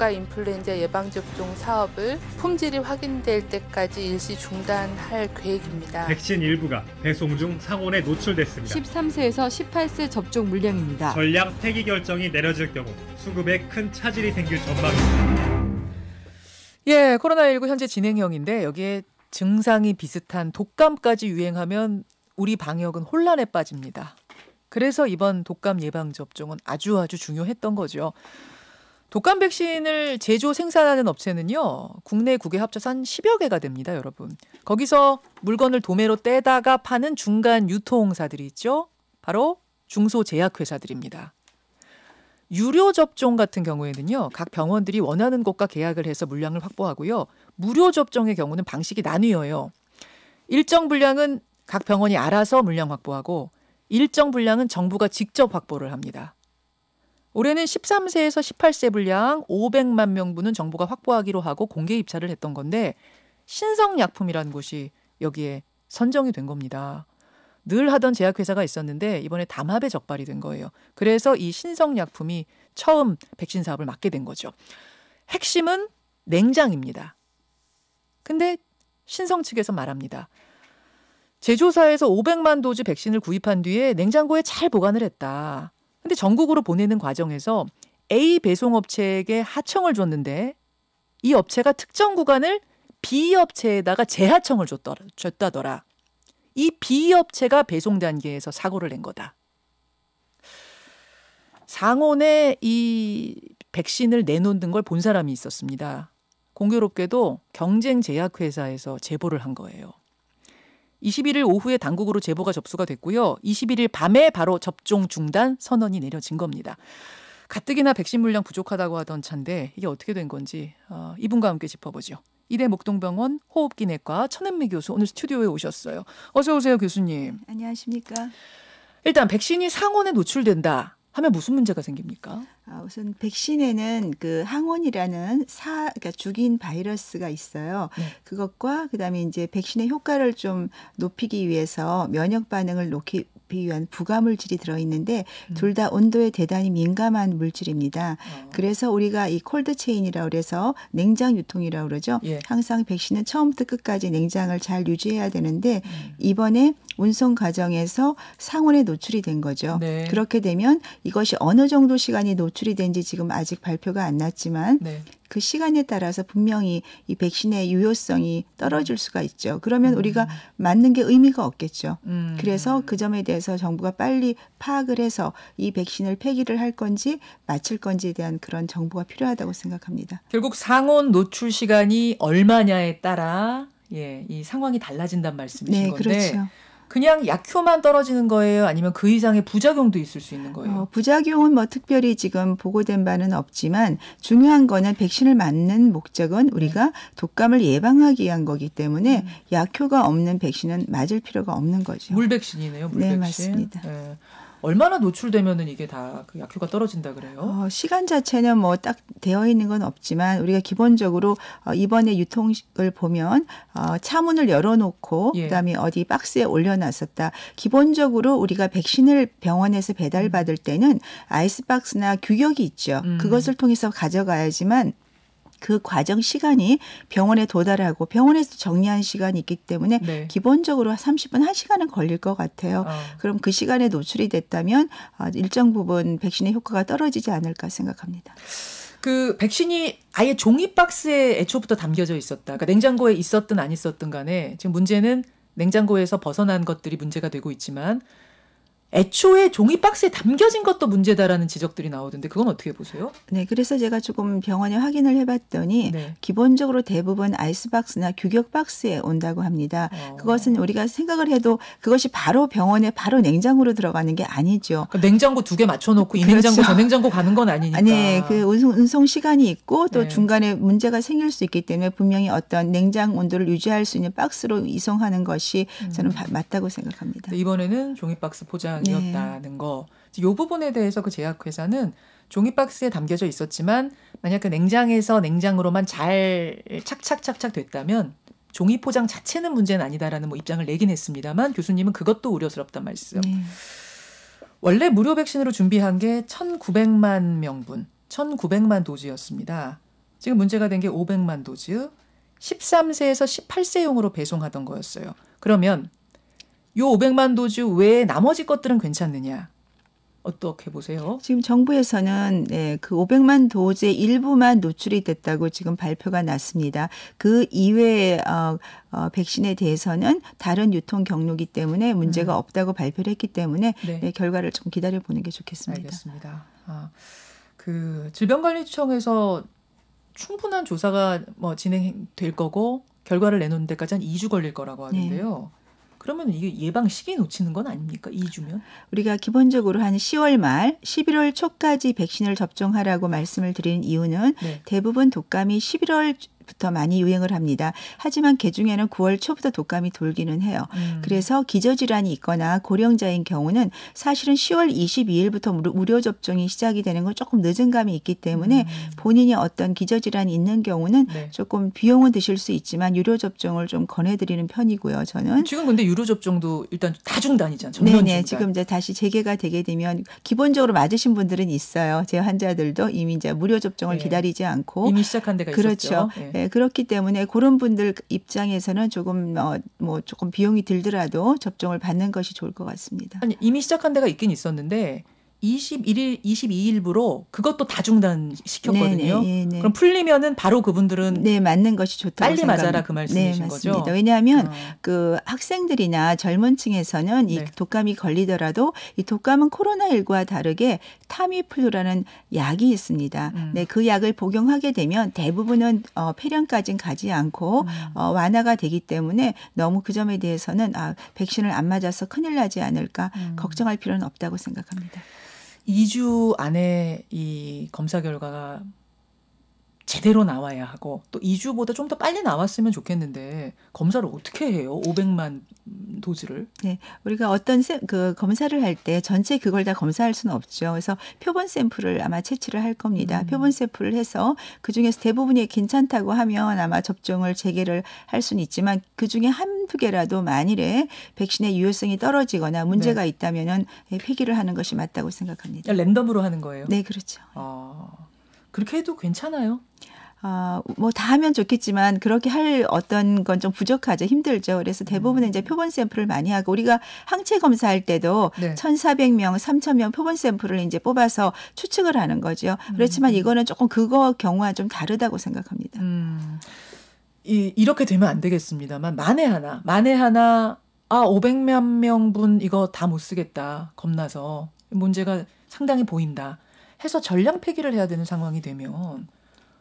국가 인플루엔자 예방접종 사업을 품질이 확인될 때까지 일시 중단할 계획입니다. 백신 일부가 배송 중 상온에 노출됐습니다. 13세에서 18세 접종 물량입니다. 전량 폐기 결정이 내려질 경우 수급에 큰 차질이 생길 전망입니다. 예, 코로나19 현재 진행형인데 여기에 증상이 비슷한 독감까지 유행하면 우리 방역은 혼란에 빠집니다. 그래서 이번 독감 예방 접종은 아주 아주 중요했던 거죠. 독감 백신을 제조 생산하는 업체는요. 국내 국외 합쳐서 한 10여 개가 됩니다, 여러분. 거기서 물건을 도매로 떼다가 파는 중간 유통사들이 있죠. 바로 중소제약회사들입니다. 유료 접종 같은 경우에는요, 각 병원들이 원하는 곳과 계약을 해서 물량을 확보하고요, 무료 접종의 경우는 방식이 나뉘어요. 일정 분량은 각 병원이 알아서 물량 확보하고, 일정 분량은 정부가 직접 확보를 합니다. 올해는 13세에서 18세 분량 500만 명분은 정부가 확보하기로 하고 공개 입찰을 했던 건데 신성약품이라는 곳이 여기에 선정이 된 겁니다. 늘 하던 제약회사가 있었는데 이번에 담합에 적발이 된 거예요. 그래서 이 신성약품이 처음 백신 사업을 맡게 된 거죠. 핵심은 냉장입니다. 근데 신성 측에서 말합니다. 제조사에서 500만 도즈 백신을 구입한 뒤에 냉장고에 잘 보관을 했다. 근데 전국으로 보내는 과정에서 A 배송업체에게 하청을 줬는데 이 업체가 특정 구간을 B 업체에다가 재하청을 줬더라, 줬다더라. 이 B 업체가 배송 단계에서 사고를 낸 거다. 상온에 이 백신을 내놓는 걸 본 사람이 있었습니다. 공교롭게도 경쟁제약회사에서 제보를 한 거예요. 21일 오후에 당국으로 제보가 접수가 됐고요. 21일 밤에 바로 접종 중단 선언이 내려진 겁니다. 가뜩이나 백신 물량 부족하다고 하던 차인데 이게 어떻게 된 건지 어, 이분과 함께 짚어보죠. 이대 목동병원 호흡기내과 천은미 교수 오늘 스튜디오에 오셨어요. 어서 오세요 교수님. 안녕하십니까. 일단 백신이 상온에 노출된다 하면 무슨 문제가 생깁니까? 아, 우선 백신에는 그 항원이라는 사 그러니까 죽인 바이러스가 있어요. 네. 그것과 그다음에 이제 백신의 효과를 좀 높이기 위해서 면역 반응을 높이 비유한 부가물질이 들어있는데 음. 둘다 온도에 대단히 민감한 물질입니다. 어. 그래서 우리가 이 콜드체인이라 그래서 냉장 유통이라 고 그러죠. 예. 항상 백신은 처음부터 끝까지 냉장을 잘 유지해야 되는데 음. 이번에 운송 과정에서 상온에 노출이 된 거죠. 네. 그렇게 되면 이것이 어느 정도 시간이 노출이 된지 지금 아직 발표가 안 났지만 네. 그 시간에 따라서 분명히 이 백신의 유효성이 떨어질 수가 있죠. 그러면 음. 우리가 맞는 게 의미가 없겠죠. 음. 그래서 그 점에 대해서 정부가 빨리 파악을 해서 이 백신을 폐기를 할 건지 맞출 건지에 대한 그런 정보가 필요하다고 생각합니다. 결국 상온 노출 시간이 얼마냐에 따라 예, 이 상황이 달라진단 말씀이신 네, 건데. 그렇죠. 그냥 약효만 떨어지는 거예요? 아니면 그 이상의 부작용도 있을 수 있는 거예요? 어, 부작용은 뭐 특별히 지금 보고된 바는 없지만 중요한 거는 백신을 맞는 목적은 우리가 독감을 예방하기 위한 거기 때문에 음. 약효가 없는 백신은 맞을 필요가 없는 거죠. 물 백신이네요. 물 백신. 네, 맞습니다. 네. 얼마나 노출되면은 이게 다 그 약효가 떨어진다 그래요? 어, 시간 자체는 뭐 딱 되어 있는 건 없지만 우리가 기본적으로 어, 이번에 유통을 보면 어, 차문을 열어놓고 예. 그다음에 어디 박스에 올려놨었다. 기본적으로 우리가 백신을 병원에서 배달받을 음. 때는 아이스박스나 규격이 있죠. 음. 그것을 통해서 가져가야지만 그 과정 시간이 병원에 도달하고 병원에서 정리한 시간이 있기 때문에 네. 기본적으로 30분 1시간은 걸릴 것 같아요. 어. 그럼 그 시간에 노출이 됐다면 어, 일정 부분 백신의 효과가 떨어지지 않을까 생각합니다. 그 백신이 아예 종이 박스에 애초부터 담겨져 있었다. 그러니까 냉장고에 있었든 안 있었든 간에 지금 문제는 냉장고에서 벗어난 것들이 문제가 되고 있지만 애초에 종이 박스에 담겨진 것도 문제다라는 지적들이 나오던데 그건 어떻게 보세요? 네, 그래서 제가 조금 병원에 확인을 해봤더니 네. 기본적으로 대부분 아이스박스나 규격 박스에 온다고 합니다. 어. 그것은 우리가 생각을 해도 그것이 바로 병원에 바로 냉장고로 들어가는 게 아니죠. 그러니까 냉장고 두 개 맞춰놓고 이 그렇죠. 냉장고 저 냉장고 가는 건 아니니까. 아니, 그 운송, 운송 시간이 있고 또 네. 중간에 문제가 생길 수 있기 때문에 분명히 어떤 냉장 온도를 유지할 수 있는 박스로 이송하는 것이 저는 음. 맞다고 생각합니다. 이번에는 종이 박스 포장 제약이었다는 네. 거. 이 부분에 대해서 그 제약회사는 종이 박스에 담겨져 있었지만 만약 그 냉장에서 냉장으로만 잘 착착착착 됐다면 종이 포장 자체는 문제는 아니다라는 뭐 입장을 내긴 했습니다만 교수님은 그것도 우려스럽단 말씀. 네. 원래 무료 백신으로 준비한 게 1,900만 명분, 1,900만 도즈였습니다. 지금 문제가 된 게 500만 도즈, 13세에서 18세용으로 배송하던 거였어요. 그러면 요 500만 도주 외에 나머지 것들은 괜찮느냐? 어떻게 보세요? 지금 정부에서는 네, 그 500만 도제 일부만 노출이 됐다고 지금 발표가 났습니다. 그 이외에 어, 어, 백신에 대해서는 다른 유통 경로기 때문에 문제가 음. 없다고 발표를 했기 때문에 네. 네, 결과를 좀 기다려 보는 게 좋겠습니다. 알겠습니다. 아, 그 질병관리청에서 충분한 조사가 뭐 진행될 거고 결과를 내놓는 데까지 한 2주 걸릴 거라고 네. 하는데요. 그러면 이 예방 시기 놓치는 건 아닙니까? 2주면? 우리가 기본적으로 한 10월 말, 11월 초까지 백신을 접종하라고 말씀을 드린 이유는 네. 대부분 독감이 11월 6부터 많이 유행을 합니다. 하지만 개중에는 9월 초부터 독감이 돌기는 해요. 음. 그래서 기저질환이 있거나 고령자인 경우는 사실은 10월 22일부터 무료 접종이 시작이 되는 건 조금 늦은 감이 있기 때문에 음. 본인이 어떤 기저질환이 있는 경우는 네. 조금 비용은 드실 수 있지만 유료 접종을 좀 권해드리는 편이고요. 저는 지금 근데 유료 접종도 일단 다 중단이잖아요. 네네 중단. 지금 이제 다시 재개가 되게 되면 기본적으로 맞으신 분들은 있어요. 제 환자들도 이미 이제 무료 접종을 네. 기다리지 않고 이미 시작한 데가 그렇죠. 있었죠. 네. 네, 그렇기 때문에 그런 분들 입장에서는 조금 어, 뭐 조금 비용이 들더라도 접종을 받는 것이 좋을 것 같습니다. 아니 이미 시작한 데가 있긴 있었는데 21일, 22일부로 그것도 다 중단시켰거든요. 네네, 네. 그럼 풀리면은 바로 그분들은 네 맞는 것이 좋다 빨리 생각합니다. 맞아라 그 말씀이신 네, 맞습니다. 거죠. 왜냐하면 어. 그 학생들이나 젊은층에서는 네. 이 독감이 걸리더라도 이 독감은 코로나 19와 다르게 타미플루라는 약이 있습니다. 음. 네, 그 약을 복용하게 되면 대부분은 어, 폐렴까지는 가지 않고 음. 어, 완화가 되기 때문에 너무 그 점에 대해서는 아 백신을 안 맞아서 큰일 나지 않을까 음. 걱정할 필요는 없다고 생각합니다. 2주 안에 이 검사 결과가 제대로 나와야 하고 또 2주보다 좀 더 빨리 나왔으면 좋겠는데 검사를 어떻게 해요? 500만 도지를? 네, 우리가 어떤 세, 그 검사를 할 때 전체 그걸 다 검사할 수는 없죠. 그래서 표본 샘플을 아마 채취를 할 겁니다. 음. 표본 샘플을 해서 그 중에서 대부분이 괜찮다고 하면 아마 접종을 재개를 할 수는 있지만 그 중에 한 두 개라도 만일에 백신의 유효성이 떨어지거나 문제가 네. 있다면은 폐기를 하는 것이 맞다고 생각합니다. 랜덤으로 하는 거예요? 네, 그렇죠. 아, 그렇게 해도 괜찮아요? 아, 뭐 다 하면 좋겠지만 그렇게 할 어떤 건 좀 부족하죠. 힘들죠. 그래서 대부분은 이제 음. 표본 샘플을 많이 하고 우리가 항체 검사할 때도 네. 1,400명, 3,000명 표본 샘플을 이제 뽑아서 추측을 하는 거죠. 그렇지만 음. 이거는 조금 그거 경우와 좀 다르다고 생각합니다. 음. 이, 이렇게 되면 안 되겠습니다만 만에 하나, 만에 하나 아, 500몇 명분 이거 다 못 쓰겠다. 겁나서 문제가 상당히 보인다. 해서 전량 폐기를 해야 되는 상황이 되면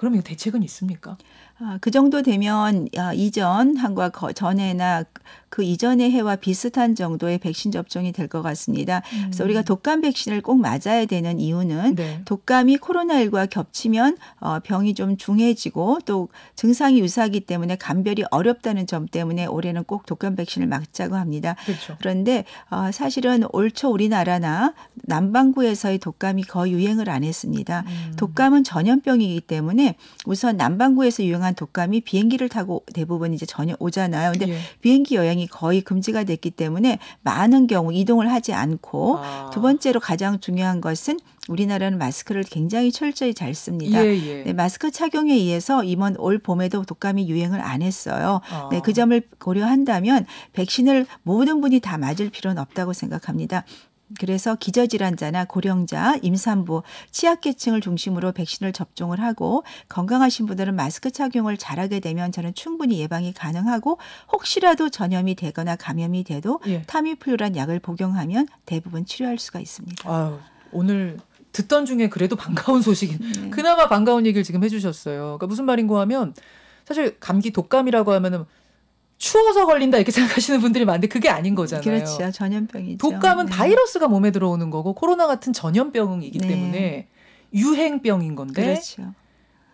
그럼 이거 대책은 있습니까? 아, 그 정도 되면 아, 이전 한과 거, 전에나 그 이전의 해와 비슷한 정도의 백신 접종이 될 것 같습니다. 음. 그래서 우리가 음. 독감 백신을 꼭 맞아야 되는 이유는 네. 독감이 코로나19와 겹치면 어, 병이 좀 중해지고 또 증상이 유사하기 때문에 감별이 어렵다는 점 때문에 올해는 꼭 독감 백신을 맞자고 합니다. 그렇죠. 그런데 어, 사실은 올 초 우리나라나 남반구에서의 독감이 거의 유행을 안 했습니다. 음. 독감은 전염병이기 때문에 우선 남반구에서 유행한 독감이 비행기를 타고 대부분 이제 전혀 오잖아요. 근데 예. 비행기 여행 여행이 거의 금지가 됐기 때문에 많은 경우 이동을 하지 않고 아. 두 번째로 가장 중요한 것은 우리나라는 마스크를 굉장히 철저히 잘 씁니다. 예, 예. 네, 마스크 착용에 의해서 이번 올 봄에도 독감이 유행을 안 했어요. 아. 네, 그 점을 고려한다면 백신을 모든 분이 다 맞을 필요는 없다고 생각합니다. 그래서 기저질환자나 고령자, 임산부, 취약계층을 중심으로 백신을 접종을 하고 건강하신 분들은 마스크 착용을 잘하게 되면 저는 충분히 예방이 가능하고 혹시라도 전염이 되거나 감염이 돼도 예. 타미플루란 약을 복용하면 대부분 치료할 수가 있습니다. 아유, 오늘 듣던 중에 그래도 반가운 소식인 네. 그나마 반가운 얘기를 지금 해주셨어요. 그러니까 무슨 말인고 하면 사실 감기 독감이라고 하면은 추워서 걸린다 이렇게 생각하시는 분들이 많은데 그게 아닌 거잖아요. 그렇죠. 전염병이죠. 독감은 네. 바이러스가 몸에 들어오는 거고 코로나 같은 전염병이기 네. 때문에 유행병인 건데 그렇죠.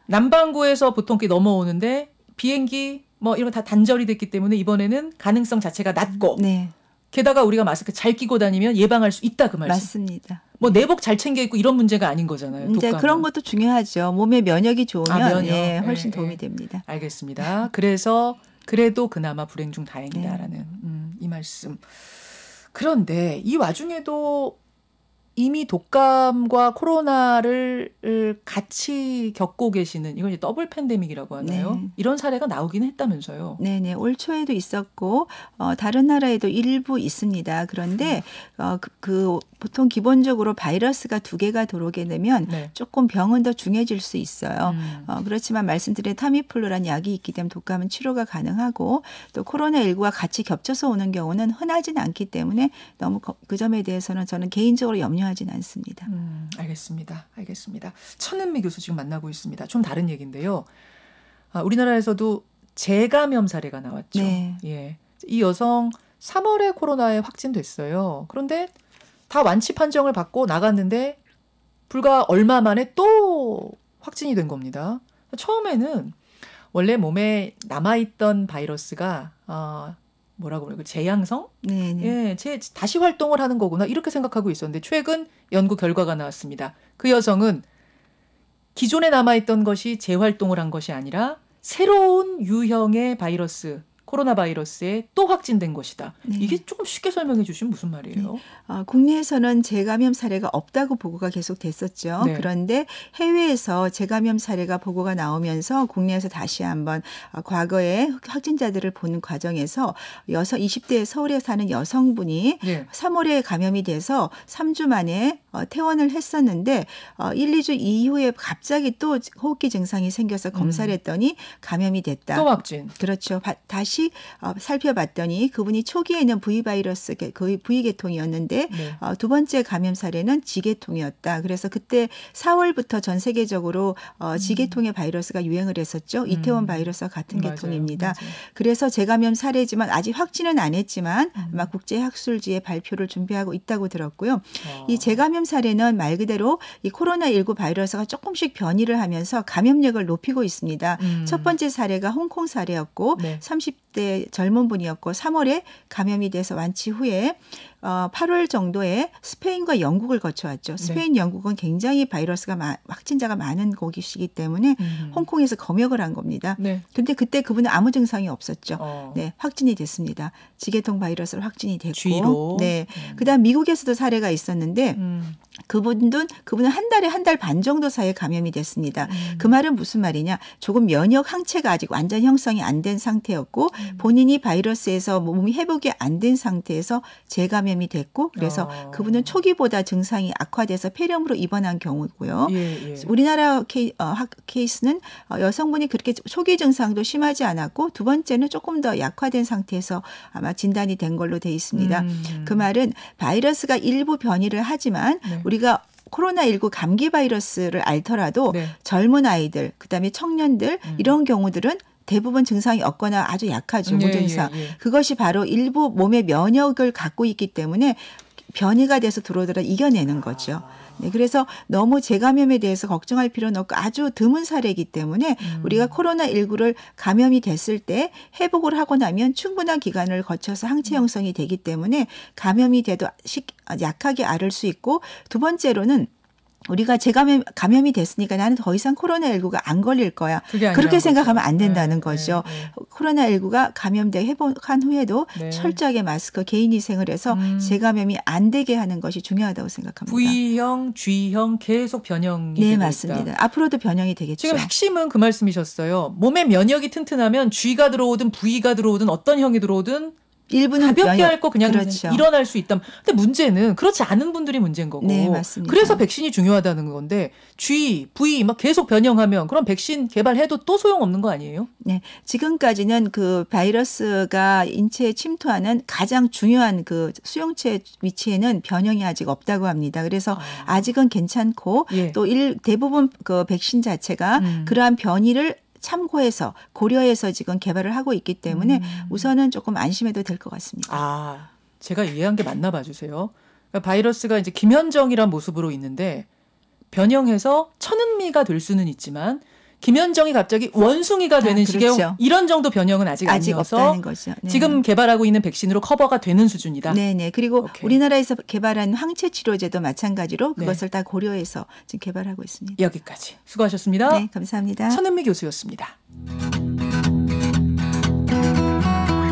남반구에서 보통 게 넘어오는데 비행기 뭐 이런 거 다 단절이 됐기 때문에 이번에는 가능성 자체가 낮고 네. 게다가 우리가 마스크 잘 끼고 다니면 예방할 수 있다 그 말씀. 맞습니다. 뭐 내복 잘 챙겨 입고 이런 문제가 아닌 거잖아요. 독감은. 이제 그런 것도 중요하죠. 몸에 면역이 좋으면 아, 면역. 예, 훨씬 예, 도움이 예. 됩니다. 알겠습니다. 그래서 그래도 그나마 불행 중 다행이다라는 음. 음, 이 말씀. 그런데 이 와중에도 이미 독감과 코로나를 같이 겪고 계시는 이건 이제 더블 팬데믹이라고 하나요? 네. 이런 사례가 나오긴 했다면서요? 네네 올 초에도 있었고 어, 다른 나라에도 일부 있습니다. 그런데 음. 어, 그, 그 보통 기본적으로 바이러스가 두 개가 들어오게 되면 네. 조금 병은 더 중해질 수 있어요. 음. 어, 그렇지만 말씀드린 타미플루란 약이 있기 때문에 독감은 치료가 가능하고 또 코로나19와 같이 겹쳐서 오는 경우는 흔하진 않기 때문에 너무 그 점에 대해서는 저는 개인적으로 염려하진 않습니다. 음, 알겠습니다. 알겠습니다. 천은미 교수 지금 만나고 있습니다. 좀 다른 얘기인데요. 아, 우리나라에서도 재감염 사례가 나왔죠. 네. 예. 이 여성 3월에 코로나에 확진됐어요. 그런데 다 완치 판정을 받고 나갔는데 불과 얼마 만에 또 확진이 된 겁니다. 처음에는 원래 몸에 남아있던 바이러스가 어, 뭐라고 그래요? 그 재양성? 네, 네 예, 제, 다시 활동을 하는 거구나 이렇게 생각하고 있었는데 최근 연구 결과가 나왔습니다. 그 여성은 기존에 남아있던 것이 재활동을 한 것이 아니라 새로운 유형의 바이러스 코로나 바이러스에 또 확진된 것이다. 네. 이게 조금 쉽게 설명해 주시면 무슨 말이에요? 네. 아, 국내에서는 재감염 사례가 없다고 보고가 계속 됐었죠. 네. 그런데 해외에서 재감염 사례가 보고가 나오면서 국내에서 다시 한번 아, 과거에 확진자들을 보는 과정에서 여성 20대 서울에 사는 여성분이 3월에 감염이 돼서 3주 만에 어, 퇴원을 했었는데 1, 어, 2주 이후에 갑자기 또 호흡기 증상이 생겨서 검사를 음. 했더니 감염이 됐다. 또 확진. 그렇죠. 다시 다시 어, 살펴봤더니 그분이 초기에는 V 바이러스 그 V 계통이었는데 네. 어, 두 번째 감염 사례는 지계통이었다. 그래서 그때 4월부터 전 세계적으로 어, 지계통의 음. 바이러스가 유행을 했었죠. 음. 이태원 바이러스와 같은 음, 맞아요. 계통입니다. 맞아요. 그래서 재감염 사례지만 아직 확진은 안 했지만 음. 아마 국제 학술지에 발표를 준비하고 있다고 들었고요. 어. 이 재감염 사례는 말 그대로 이 코로나 19 바이러스가 조금씩 변이를 하면서 감염력을 높이고 있습니다. 음. 첫 번째 사례가 홍콩 사례였고 네. 20대 젊은 분이었고 3월에 감염이 돼서 완치 후에 어, 8월 정도에 스페인과 영국을 거쳐왔죠. 네. 스페인, 네. 영국은 굉장히 바이러스가 마, 확진자가 많은 곳이시기 때문에 음. 홍콩에서 검역을 한 겁니다. 네. 근데 그때 그분은 아무 증상이 없었죠. 어. 네, 확진이 됐습니다. 지게통 바이러스로 확진이 됐고, G로. 네, 음. 그다음 미국에서도 사례가 있었는데 음. 그분도 그분은 한 달에 한 달 반 정도 사이에 감염이 됐습니다. 음. 그 말은 무슨 말이냐? 조금 면역 항체가 아직 완전 형성이 안 된 상태였고 음. 본인이 바이러스에서 몸이 회복이 안 된 상태에서 재감염 감염이 됐고 그래서 아. 그분은 초기보다 증상이 악화돼서 폐렴으로 입원한 경우고요. 예, 예. 우리나라 케이, 어, 케이스는 어, 여성분이 그렇게 초기 증상도 심하지 않았고 두 번째는 조금 더 약화된 상태에서 아마 진단이 된 걸로 돼 있습니다. 음. 그 말은 바이러스가 일부 변이를 하지만 네. 우리가 코로나19 감기 바이러스를 앓더라도 네. 젊은 아이들, 그다음에 청년들 음. 이런 경우들은 대부분 증상이 없거나 아주 약하죠. 예, 무증상. 예, 예, 그것이 바로 일부 몸의 면역을 갖고 있기 때문에 변이가 돼서 들어오더라 이겨내는 거죠. 네, 그래서 너무 재감염에 대해서 걱정할 필요는 없고 아주 드문 사례이기 때문에 음. 우리가 코로나19를 감염이 됐을 때 회복을 하고 나면 충분한 기간을 거쳐서 항체 음. 형성이 되기 때문에 감염이 돼도 약하게 앓을 수 있고 두 번째로는 우리가 재감염 감염이 됐으니까 나는 더 이상 코로나19가 안 걸릴 거야. 그렇게 생각하면 안 네, 된다는 네, 거죠. 네, 네. 코로나19가 감염돼 회복한 후에도 철저하게 마스크 개인 위생을 해서 음. 재감염이 안 되게 하는 것이 중요하다고 생각합니다. V형, G형 계속 변형이 네, 맞습니다. 앞으로도 변형이 되겠죠. 지금 핵심은 그 말씀이셨어요. 몸의 면역이 튼튼하면 G가 들어오든 V가 들어오든 어떤 형이 들어오든 일분은 가볍게 할 거 그냥 그렇죠. 일어날 수 있다. 근데 문제는 그렇지 않은 분들이 문제인 거고. 네, 맞습니다. 그래서 백신이 중요하다는 건데 G, V 막 계속 변형하면 그럼 백신 개발해도 또 소용없는 거 아니에요? 네. 지금까지는 그 바이러스가 인체에 침투하는 가장 중요한 그 수용체 위치에는 변형이 아직 없다고 합니다. 그래서 아. 직은 괜찮고 예. 또 일, 대부분 그 백신 자체가 음. 그러한 변이를 참고해서 고려해서 지금 개발을 하고 있기 때문에 음. 우선은 조금 안심해도 될 것 같습니다. 아, 제가 이해한 게 맞나 봐 주세요. 그러니까 바이러스가 이제 김현정이란 모습으로 있는데 변형해서 천은미가 될 수는 있지만 김현정이 갑자기 원숭이가 되는 아, 그렇죠. 식의 이런 정도 변형은 아직, 아직 아니어서 네. 지금 개발하고 있는 백신으로 커버가 되는 수준이다. 네, 네. 그리고 오케이. 우리나라에서 개발한 항체 치료제도 마찬가지로 네. 그것을 네. 다 고려해서 지금 개발하고 있습니다. 여기까지 수고하셨습니다. 네, 감사합니다. 천은미 교수였습니다.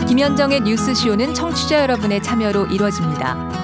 김현정의 뉴스쇼는 청취자 여러분의 참여로 이루어집니다.